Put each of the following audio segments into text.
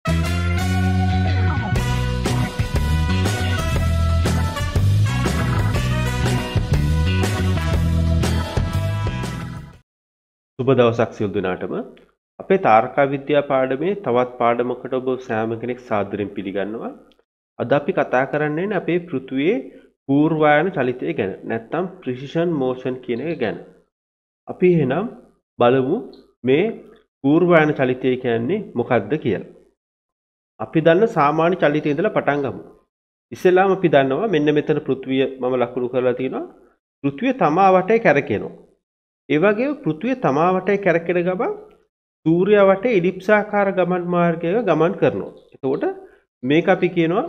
සුබ දවසක් සිල් දෙනාටම අපේ තාර්කා විද්‍යා පාඩමේ තවත් පාඩමකට ඔබ සෑම කෙනෙක් සාදරයෙන් පිළිගන්නවා. අද අපි කතා කරන්නේ අපේ පෘථුවේ පූර්වායන චලිතය ගැන. නැත්තම් ප්‍රිසිෂන් මෝෂන් කියන එක ගැන. අපි එහෙනම් බලමු මේ පූර්වායන චලිතය කියන්නේ මොකක්ද කියලා. අපි දන්න සාමාන්‍ය චලිතය ඉඳලා පටන් ගමු. ඉස්සෙල්ලාම අපි දන්නවා මෙන්න මෙතන පෘථිවිය මම ලකුණු කරලා තිනවා. පෘථිවිය තමා වටේ කැරකෙනවා. ඒ වගේම පෘථිවිය තමා වටේ කැරකෙන ගමන් සූර්යා වටේ ඉලිප්සාකාර ගමන් මාර්ගයක ගමන් කරනවා. එතකොට මේක අපි කියනවා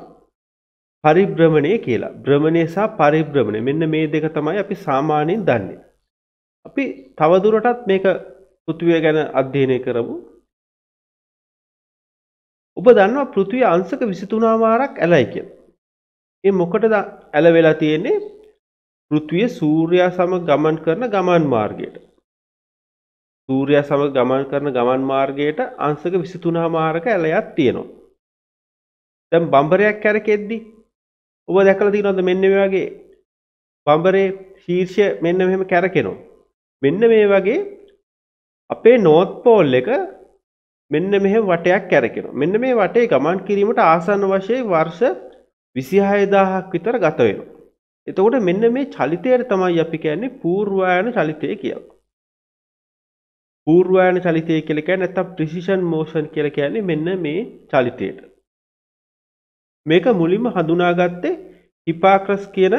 පරිභ්‍රමණය කියලා. භ්‍රමණය සහ පරිභ්‍රමණය. මෙන්න මේ දෙක තමයි අපි සාමාන්‍යයෙන් දන්නේ. අපි තවදුරටත් මේක පෘථිවිය ගැන අධ්‍යයනය කරමු. ඔබ දන්නවා පෘථිවිය අංශක 23 මාරක් ඇලයි කියලා. ඒ මොකටද ඇල වෙලා තියෙන්නේ? පෘථිවිය සූර්යයා සමග ගමන් කරන ගමන් මාර්ගයට. සූර්යයා සමග ගමන් කරන ගමන් මාර්ගයට අංශක 23 මාරක ඇලයක් තියෙනවා. දැන් බම්බරයක් කරකෙද්දි ඔබ දැකලා තියෙනවද මෙන්න මේ වගේ බම්බරේ ශීර්ෂය මෙන්න මෙහෙම කරකිනවා. මෙන්න මේ වගේ අපේ නෝත් පෝල් එක මෙන්න මෙහෙම වටයක් කැරකෙනවා. මෙන්න මේ වටේ ගමන් කිරීමට ආසන්න වශයෙන් වර්ෂ 26000ක් විතර ගත වෙනවා. එතකොට මෙන්න මේ චලිතයට තමයි අපි කියන්නේ පූර්වායන චලිතය කියලා. පූර්වායන චලිතය කියලා කියන්නේ නැත්තම් precision motion කියලා කියන්නේ මෙන්න මේ චලිතයට. මේක මුලින්ම හඳුනාගත්තේ හිපාක්‍රස් කියන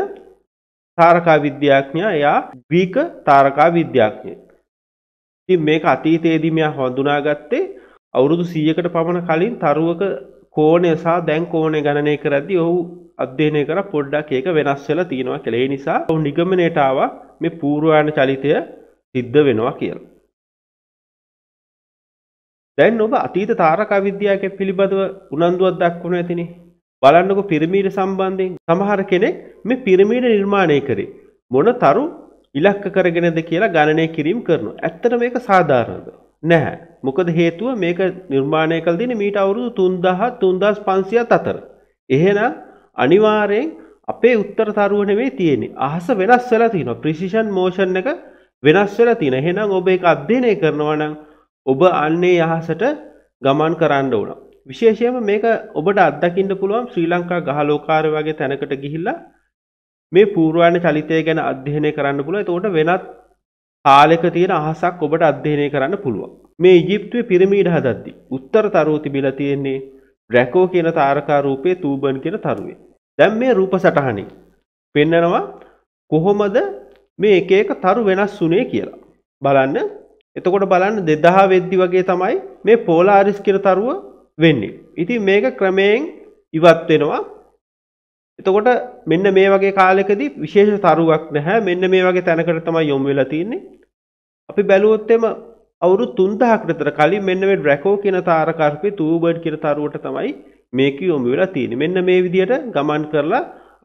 තාරකා විද්‍යාඥයා එයා ග්‍රීක තාරකා විද්‍යාඥයෙක්. ඉතින් මේක අතීතයේදී මෙයා හඳුනාගත්තේ අවුරුදු 100කට පමණ කලින් තරුවක කෝණය සහ දැන් කෝණය ගණනය කරද්දී ඔහු අධ්‍යයනය කර පොඩ්ඩක් ඒක වෙනස් වෙලා තියෙනවා කියලා. ඒ නිසා ඔහු නිගමනයට ආවා මේ පූර්වායන චලිතය සිද්ධ වෙනවා කියලා. දැන් ඔබ අතීත තාරකා විද්‍යාවක පිළිබඳව උනන්දුවක් දක්වන ඇතිනේ. බලන්නකො පිරමීඩ සම්බන්ධයෙන් සමහර කෙනෙක් මේ පිරමීඩ නිර්මාණය කරේ මොන තරු ඉලක්ක කරගෙනද කියලා ගණනය කිරීම කරනවා. ඇත්තට මේක සාධාරණද? නැහැ. මොකද හේතුව මේක නිර්මාණය කළ දෙන්නේ මීට අවුරුදු 3000 3500ත් අතර. එහෙනම් අනිවාර්යෙන් අපේ උත්තර තරුව නෙමෙයි තියෙන්නේ. අහස වෙනස් වෙලා තියෙනවා. ප්‍රිසිෂන් මෝෂන් එක වෙනස් වෙලා තියෙනවා. එහෙනම් ඔබ ඒක අධ්‍යයනය කරනවා නම් ඔබ අන්නේ අහසට ගමන් කරන්න ඕන. විශේෂයෙන්ම මේක ඔබට අත්දකින්න පුළුවන් ශ්‍රී ලංකා ගහලෝකාරය වගේ තැනකට ගිහිල්ලා මේ පූර්වායන චලිතය ගැන අධ්‍යයනය කරන්න පුළුවන්. ඒකට වෙනත් කාලෙක තියෙන අහසක් ඔබට අධ්‍යයනය කරන්න පුළුවන්. මේ ඊජිප්තුවේ පිරමීඩ හදද්දි උත්තර තරුව තිබිලා තියෙන්නේ බ්‍රැකෝ කියන තාරකා රූපේ තූබන් කියන තරුවේ. දැන් මේ රූප සටහනේ පෙන්නනවා කොහොමද මේ එක එක තරු වෙනස් වුනේ කියලා. බලන්න. එතකොට බලන්න 2000 වෙද්දි වගේ තමයි මේ පෝලාරිස් කියන තරුව වෙන්නේ. ඉතින් මේක ක්‍රමයෙන් ඉවත් වෙනවා එතකොට මෙන්න මේ වගේ කාලෙකදී විශේෂ තරුවක් නැහැ මෙන්න මේ වගේ තැනකට තමයි යොමු වෙලා තියෙන්නේ අපි බැලුවොත් එම අවුරුදු 3000කට විතර කලින් මෙන්න මේ ඩ්‍රැකෝ කියන තාරකර්පේ තූබර්ඩ් කියන තරුවට තමයි මේක යොමු වෙලා තියෙන්නේ මෙන්න මේ විදිහට ගමන් කරලා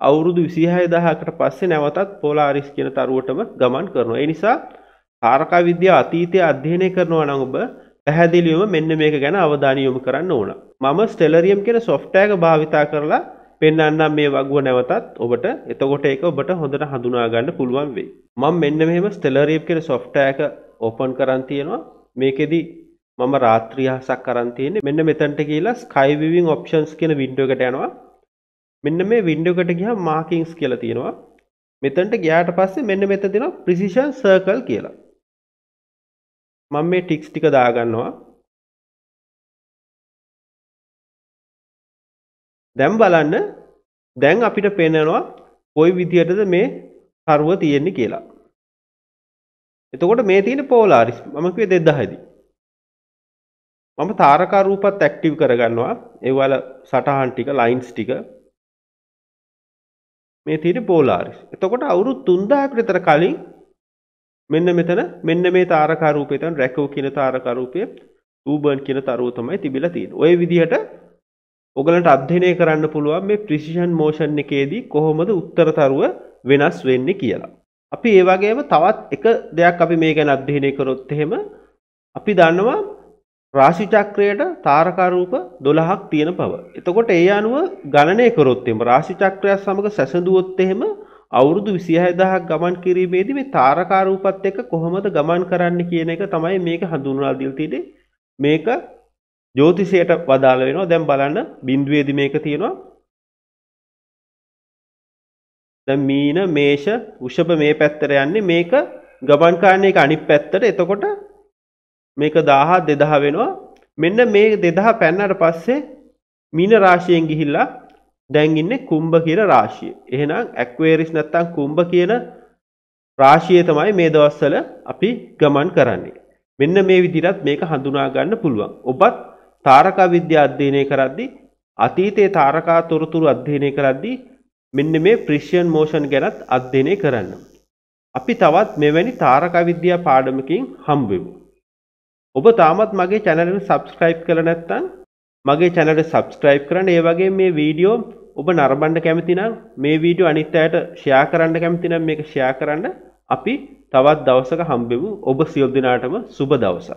අවුරුදු 26000කට පස්සේ නැවතත් පොලාරිස් කියන තරුවටම ගමන් කරනවා ඒ නිසා තාරකා විද්‍යාව අතීතයේ අධ්‍යයනය කරනවා නම් ඔබ පැහැදිලිවම මෙන්න මේක ගැන අවධානය යොමු කරන්න ඕන මම ස්ටෙලරියම් කියන සොෆ්ට්වෙයාර් එක භාවිතා කරලා පෙන්වන්නම් මේ වගුව නැවතත් ඔබට එතකොට ඒක ඔබට හොඳට හඳුනා ගන්න පුළුවන් වෙයි. මම මෙන්න මෙහෙම Stellarium කියන software එක open කරන් තියෙනවා. මේකෙදි මම රාත්‍රී හසක් කරන් තියෙන්නේ. මෙන්න මෙතනට කියලා sky viewing options කියන window එකට යනවා. මෙන්න මේ window එකට ගියාම markings කියලා තියෙනවා. මෙතනට ගියාට පස්සේ මෙන්න මෙතන තියෙනවා precision circle කියලා. මම මේ ටික්ස් ටික දාගන්නවා. දැම් බලන්න දැන් අපිට පෙන්නනවා කොයි විදිහටද මේ කරුව තියෙන්නේ කියලා එතකොට මේ තියෙන පෝලාරිස් මම කිව්වේ 2000දී මම තාරකා රූපත් ඇක්ටිව් කරගන්නවා ඒ වල සටහන් ටික ලයින්ස් ටික මේ තියෙන පෝලාරිස් එතකොට අවුරුදු 3000කට විතර කලින් මෙන්න මෙතන මෙන්න මේ තාරකා රූපේ තමයි රැකෝ කියන තාරකා රූපේ ඌබර්න් කියන තරුව තමයි තිබිලා තියෙන්නේ. ওই විදිහට ඔගලට අධ්‍යනය කරන්න පුළුවන් මේ ප්‍රිසිෂන් මෝෂන් එකේදී කොහොමද උත්තරතරුව වෙනස් වෙන්න කියලා. අපි ඒවාගේම තවත් එක දෙයක් අපි මේ ගැන අධ්‍යනය කරොත් එහෙම අපි දන්නවා රාශිචක්‍රයට තාරකාරූප දොළහක් තියෙන පව. එතකොට ඒ අනුව ගණනය කරොත්තෙම රාශිචක්‍රයක් සමඟ සැසඳුවොත් එහෙම අවුරුදු විසිහයදහක් ගමන් කිරීමේදී මේ තාරකාරූපත් එක කොහොමද ගමන් කරන්න කියන එක තමයි මේක හඳුන්වාදිල්තිඩේ මේක ජ්‍යොතිෂයට වදාළ වෙනවා. දැන් බලන්න බිඳුවේදී මේක තියෙනවා. දැන් මීන, මේෂ, වෘෂභ මේ පැත්තට යන්නේ මේක ගමන් කරන එක අනිත් පැත්තට. එතකොට මේක 1000 2000 වෙනවා. මෙන්න මේ 2000 පැන්නට පස්සේ මීන රාශියෙන් ගිහිල්ලා දැන් ඉන්නේ කුම්භ කියන රාශිය. එහෙනම් ඇක්වේරිස් නැත්තම් කුම්භ කියන රාශිය තමයි මේ දවස්වල අපි ගමන් කරන්නේ. මෙන්න මේ විදිහට මේක හඳුනා ගන්න පුළුවන්. ඔබත් තාරකා විද්‍යා අධ්‍යයනය කරද්දි අතීතයේ තාරකා තොරතුරු අධ්‍යයනය කරද්දි මෙන්න මේ ප්‍රිෂියන් මෝෂන් ගැනත් අධ්‍යයනය කරන්න. අපි තවත් මෙවැනි තාරකා විද්‍යා පාඩමකින් හම්බෙමු. ඔබ තාමත් මගේ channel එක subscribe කරලා නැත්නම් මගේ channel එක subscribe කරන්න. ඒ වගේම මේ වීඩියෝ ඔබ නරඹන්න කැමති නම් මේ වීඩියෝ අනිත් අයට share කරන්න කැමති නම් මේක share කරන්න. අපි තවත් දවසක හම්බෙමු. ඔබ සියලු දෙනාටම සුබ දවසක්.